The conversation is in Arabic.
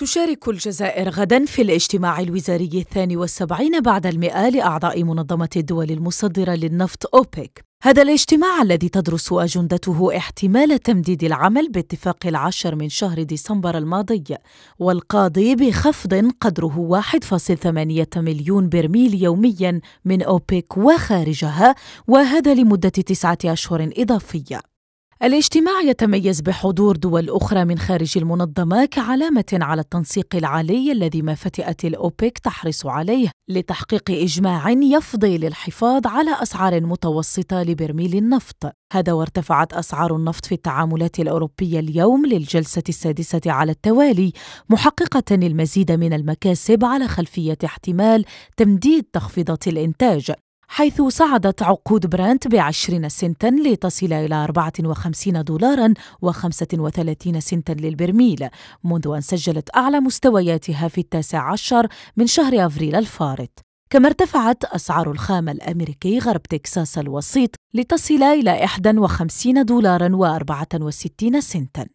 تشارك الجزائر غدا في الاجتماع الوزاري الثاني والسبعين بعد المئة لأعضاء منظمة الدول المصدرة للنفط أوبك هذا الاجتماع الذي تدرس أجندته احتمال تمديد العمل باتفاق العشر من شهر ديسمبر الماضي والقاضي بخفض قدره 1.8 مليون برميل يوميا من أوبك وخارجها وهذا لمدة تسعة أشهر إضافية الاجتماع يتميز بحضور دول أخرى من خارج المنظمة كعلامة على التنسيق العالي الذي ما فتئت الأوبك تحرص عليه لتحقيق إجماع يفضي للحفاظ على أسعار متوسطة لبرميل النفط هذا وارتفعت أسعار النفط في التعاملات الأوروبية اليوم للجلسة السادسة على التوالي محققة المزيد من المكاسب على خلفية احتمال تمديد تخفيضات الإنتاج حيث صعدت عقود برانت ب 20 سنتا لتصل إلى 54 دولارا و35 سنتا للبرميل منذ أن سجلت أعلى مستوياتها في التاسع عشر من شهر أفريل الفارط كما ارتفعت أسعار الخام الأمريكي غرب تكساس الوسيط لتصل إلى 51 دولارا و64 سنتا